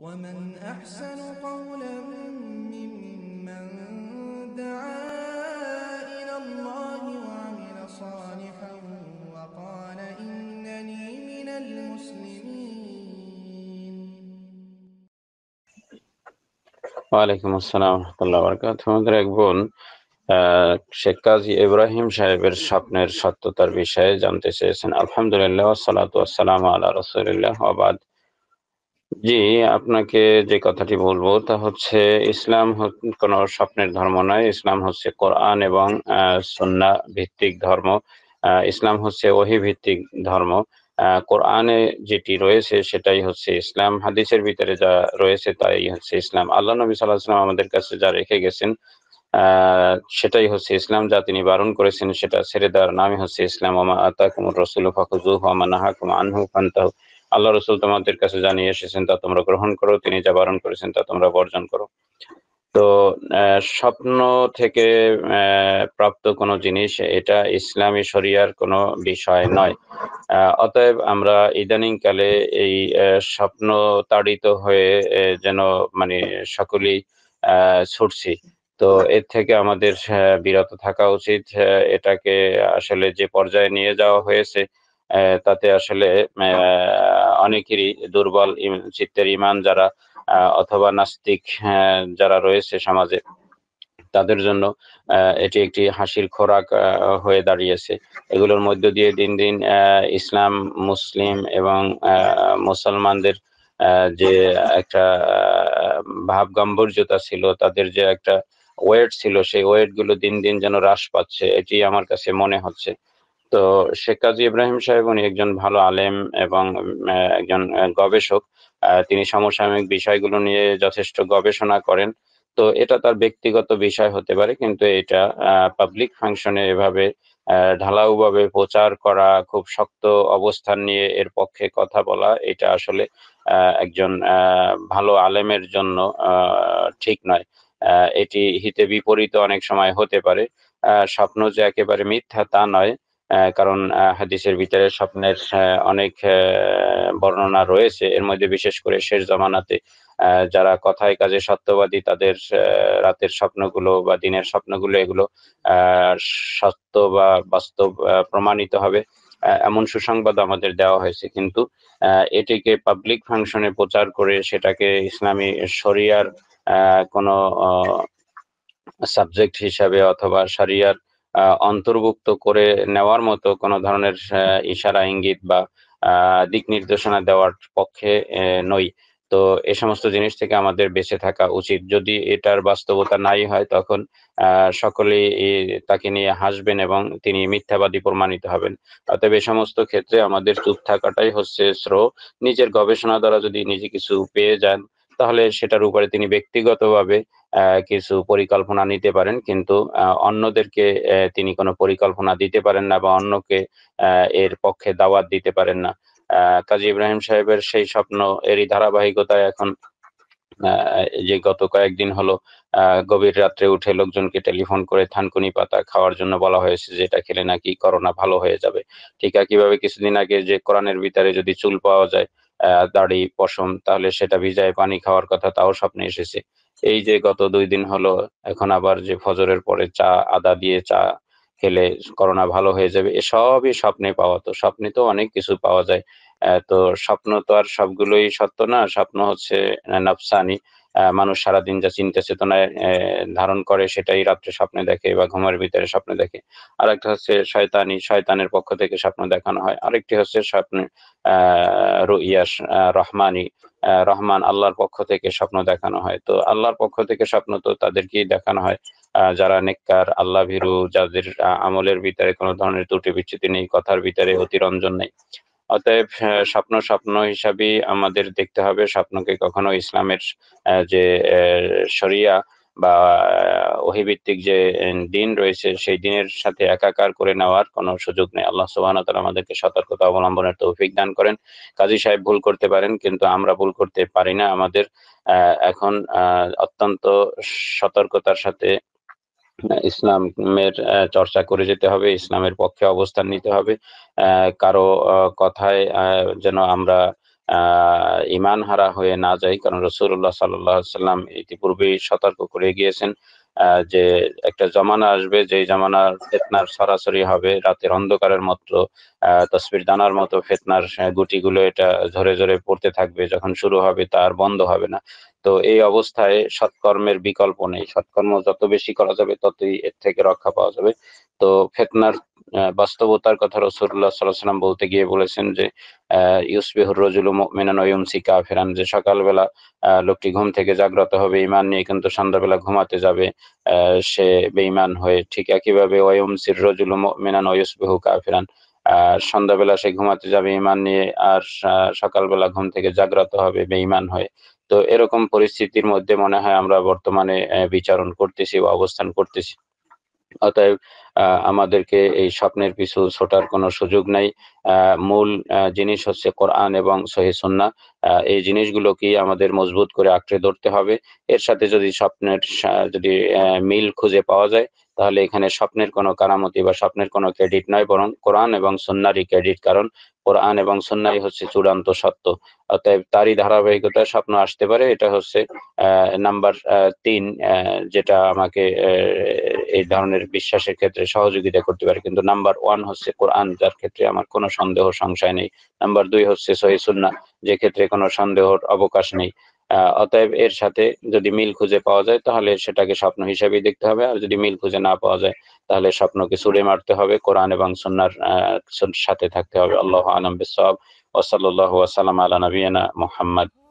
ومن أحسن قولا ممن دعا إلى الله وعمل صالحا وقال إنني من المسلمين وعليكم السلام ورحمة الله وبركاته আমাদের بون বোন শেখ কাজী ইব্রাহিম সাহেবের স্বপ্নের সত্যতার বিষয়ে জানতে চেয়েছেন আলহামদুলিল্লাহ সালাত ওয়াসালাম আল্লাহ রসুলিল্লাহ আবাদ জি আপনাকে যে কথাটি বলবো তা হচ্ছে ইসলাম কোন স্বপ্নের ধর্ম নয় ইসলাম হচ্ছে কোরআন এবং সন্না ভিত্তিক ধর্ম ইসলাম হচ্ছে ওহি ভিত্তিক ধর্ম কোরআনে যেটি রয়েছে সেটাই হচ্ছে ইসলাম হাদিসের ভিতরে যা রয়েছে তাই হচ্ছে ইসলাম আল্লাহ নবী সাল্লাহ ইসলাম আমাদের কাছে যা রেখে গেছেন সেটাই হচ্ছে ইসলাম যা তিনি বারণ করেছেন সেটা ছেড়ে দেওয়ার নামই হচ্ছে ইসলাম আমা আতা কুমুর রসুল ফাকুজু হামা নাহা কুমা আনহু ফান্তাহু আল্লাহ রসুল তোমাদের কাছে জানিয়ে এসেছেন তা তোমরা গ্রহণ করো তিনি যা বারণ করেছেন তা তোমরা বর্জন করো তো স্বপ্ন থেকে প্রাপ্ত কোনো জিনিস এটা ইসলামী শরিয়ার কোনো বিষয় নয় অতএব আমরা ইদানিংকালে এই স্বপ্ন তাড়িত হয়ে যেন মানে সকলেই ছুটছি তো এর থেকে আমাদের বিরত থাকা উচিত এটাকে আসলে যে পর্যায়ে নিয়ে যাওয়া হয়েছে তাতে আসলে অনেকেরই দুর্বল চিত্তের ইমান যারা অথবা নাস্তিক যারা রয়েছে সমাজে তাদের জন্য এটি একটি হাসির খোরাক হয়ে দাঁড়িয়েছে এগুলোর মধ্য দিয়ে দিন দিন ইসলাম মুসলিম এবং মুসলমানদের যে একটা ভাব গাম্ভীর্যতা ছিল তাদের যে একটা ওয়েট ছিল সেই ওয়েট গুলো দিন দিন যেন হ্রাস পাচ্ছে এটি আমার কাছে মনে হচ্ছে তো শেখ কাজী ইব্রাহিম সাহেব উনি একজন ভালো আলেম এবং একজন গবেষক তিনি সমসাময়িক বিষয়গুলো নিয়ে যথেষ্ট গবেষণা করেন তো এটা তার ব্যক্তিগত বিষয় হতে পারে কিন্তু এটা পাবলিক ফাংশনে এভাবে ঢালাউভাবে প্রচার করা খুব শক্ত অবস্থান নিয়ে এর পক্ষে কথা বলা এটা আসলে একজন ভালো আলেমের জন্য ঠিক নয় এটি হিতে বিপরীত অনেক সময় হতে পারে স্বপ্ন যে একেবারে মিথ্যা তা নয় কারণ হাদিসের ভিতরে স্বপ্নের অনেক বর্ণনা রয়েছে এর মধ্যে বিশেষ করে শেষ জমানাতে যারা কথায় কাজে সত্যবাদী তাদের রাতের স্বপ্নগুলো বা দিনের স্বপ্নগুলো এগুলো সত্য বা বাস্তব প্রমাণিত হবে এমন সুসংবাদ আমাদের দেওয়া হয়েছে কিন্তু এটিকে পাবলিক ফাংশনে প্রচার করে সেটাকে ইসলামী শরিয়ার কোনো সাবজেক্ট হিসাবে অথবা সারিয়ার অন্তর্ভুক্ত করে নেওয়ার মতো কোনো ধরনের ইশারা ইঙ্গিত বা দিক নির্দেশনা দেওয়ার পক্ষে নই তো এ সমস্ত জিনিস থেকে আমাদের বেঁচে থাকা উচিত যদি এটার বাস্তবতা নাই হয় তখন সকলে তাকে নিয়ে হাসবেন এবং তিনি মিথ্যাবাদী প্রমাণিত হবেন অতএব এ সমস্ত ক্ষেত্রে আমাদের চুপ থাকাটাই হচ্ছে শ্রো নিজের গবেষণা দ্বারা যদি নিজে কিছু পেয়ে যান তাহলে সেটার উপরে তিনি ব্যক্তিগতভাবে কিছু পরিকল্পনা নিতে পারেন কিন্তু অন্যদেরকে তিনি কোনো পরিকল্পনা দিতে পারেন না বা অন্যকে এর পক্ষে দাওয়াত দিতে পারেন না কাজী ইব্রাহিম সাহেবের সেই স্বপ্ন এরই ধারাবাহিকতায় এখন যে গত কয়েকদিন হলো গভীর রাত্রে উঠে লোকজনকে টেলিফোন করে থানকুনি পাতা খাওয়ার জন্য বলা হয়েছে যে এটা খেলে নাকি করোনা ভালো হয়ে যাবে ঠিক কিভাবে কিছুদিন আগে যে কোরআনের ভিতরে যদি চুল পাওয়া যায় দাড়ি পশম তাহলে সেটা ভিজায় পানি খাওয়ার কথা তাও স্বপ্নে এসেছে এই যে গত দুই দিন হলো এখন আবার যে ফজরের পরে চা আদা দিয়ে চা খেলে করোনা ভালো হয়ে যাবে এসবই স্বপ্নে পাওয়া তো স্বপ্নে তো অনেক কিছু পাওয়া যায় তো স্বপ্ন তো আর সবগুলোই সত্য না স্বপ্ন হচ্ছে নাফসানি মানুষ সারাদিন যা চিন্তা চেতনায় ধারণ করে সেটাই রাত্রে স্বপ্নে দেখে বা ঘুমের ভিতরে স্বপ্নে দেখে আরেকটা হচ্ছে শয়তানি শয়তানের পক্ষ থেকে স্বপ্ন দেখানো হয় আরেকটি হচ্ছে স্বপ্নে রুইয়াস রহমানি রহমান আল্লাহর পক্ষ থেকে স্বপ্ন দেখানো হয় তো আল্লাহর পক্ষ থেকে স্বপ্ন তো তাদেরকেই দেখানো হয় যারা নেককার আল্লাহ ভীরু যাদের আমলের ভিতরে কোনো ধরনের ত্রুটি বিচ্ছুতি নেই কথার ভিতরে অতিরঞ্জন নেই অতএব স্বপ্ন স্বপ্ন হিসাবেই আমাদের দেখতে হবে স্বপ্নকে কখনো ইসলামের যে শরিয়া বা ওহিভিত্তিক যে দিন রয়েছে সেই দিনের সাথে একাকার করে নেওয়ার কোনো সুযোগ নেই আল্লাহ সুবাহ আমাদেরকে সতর্কতা অবলম্বনের তৌফিক দান করেন কাজী সাহেব ভুল করতে পারেন কিন্তু আমরা ভুল করতে পারি না আমাদের এখন অত্যন্ত সতর্কতার সাথে ইসলামের চর্চা করে যেতে হবে ইসলামের পক্ষে অবস্থান নিতে হবে কারো কথায় যেন আমরা ইমান হারা হয়ে না যাই কারণ রসুল্লাহ সাল্লাম ইতিপূর্বেই সতর্ক করে গিয়েছেন যে একটা জমানা আসবে যে জমানার ফেতনার সরাসরি হবে রাতের অন্ধকারের মতো তসবির দানার মতো ফেতনার গুটিগুলো এটা ঝরে ঝরে পড়তে থাকবে যখন শুরু হবে তার বন্ধ হবে না তো এই অবস্থায় সৎকর্মের বিকল্প নেই সৎকর্ম যত বেশি করা যাবে ততই এর থেকে রক্ষা পাওয়া যাবে তো ফেতনার বাস্তবতার কথা রসুল্লাহ সাল্লাম বলতে গিয়ে বলেছেন যে ইউসবিহুর রজুল মিনান ইউমসি কাফেরান যে সকালবেলা লোকটি ঘুম থেকে জাগ্রত হবে ইমান নিয়ে কিন্তু সন্ধ্যাবেলা ঘুমাতে যাবে সে বেইমান হয়ে ঠিক একইভাবে ওয়ুমসির রজুল মিনান ইউসবিহু কাফেরান আর সন্ধ্যাবেলা সে ঘুমাতে যাবে ইমান নিয়ে আর সকালবেলা ঘুম থেকে জাগ্রত হবে বেইমান হয়ে তো এরকম পরিস্থিতির মধ্যে মনে হয় আমরা বর্তমানে বিচারণ করতেছি বা অবস্থান করতেছি অতএব আমাদেরকে এই স্বপ্নের পিছু ছোটার কোনো সুযোগ নাই মূল জিনিস হচ্ছে কোরআন এবং সহি সন্না এই জিনিসগুলোকেই আমাদের মজবুত করে আঁকড়ে ধরতে হবে এর সাথে যদি স্বপ্নের যদি মিল খুঁজে পাওয়া যায় তাহলে এখানে স্বপ্নের কোনো কারামতি বা স্বপ্নের কোনো ক্রেডিট নয় বরং কোরআন এবং সন্ন্যারই ক্রেডিট কারণ কোরআন এবং সন্ন্যাই হচ্ছে চূড়ান্ত সত্য অতএব তারই ধারাবাহিকতায় স্বপ্ন আসতে পারে এটা হচ্ছে নাম্বার তিন যেটা আমাকে এই ধরনের বিশ্বাসের ক্ষেত্রে সহযোগিতা করতে পারে কিন্তু নাম্বার ওয়ান হচ্ছে কোরআন যার ক্ষেত্রে আমার কোনো সন্দেহ সংশয় নেই নাম্বার দুই হচ্ছে সহি সুন্না যে ক্ষেত্রে কোনো সন্দেহর অবকাশ নেই অতএব এর সাথে যদি মিল খুঁজে পাওয়া যায় তাহলে সেটাকে স্বপ্ন হিসেবেই দেখতে হবে আর যদি মিল খুঁজে না পাওয়া যায় তাহলে স্বপ্নকে সুরে মারতে হবে কোরআন এবং সন্ন্যার সাথে থাকতে হবে আল্লাহ আলম বিসব ওসল্লাহ ওয়াসালাম আলা নবীনা মোহাম্মদ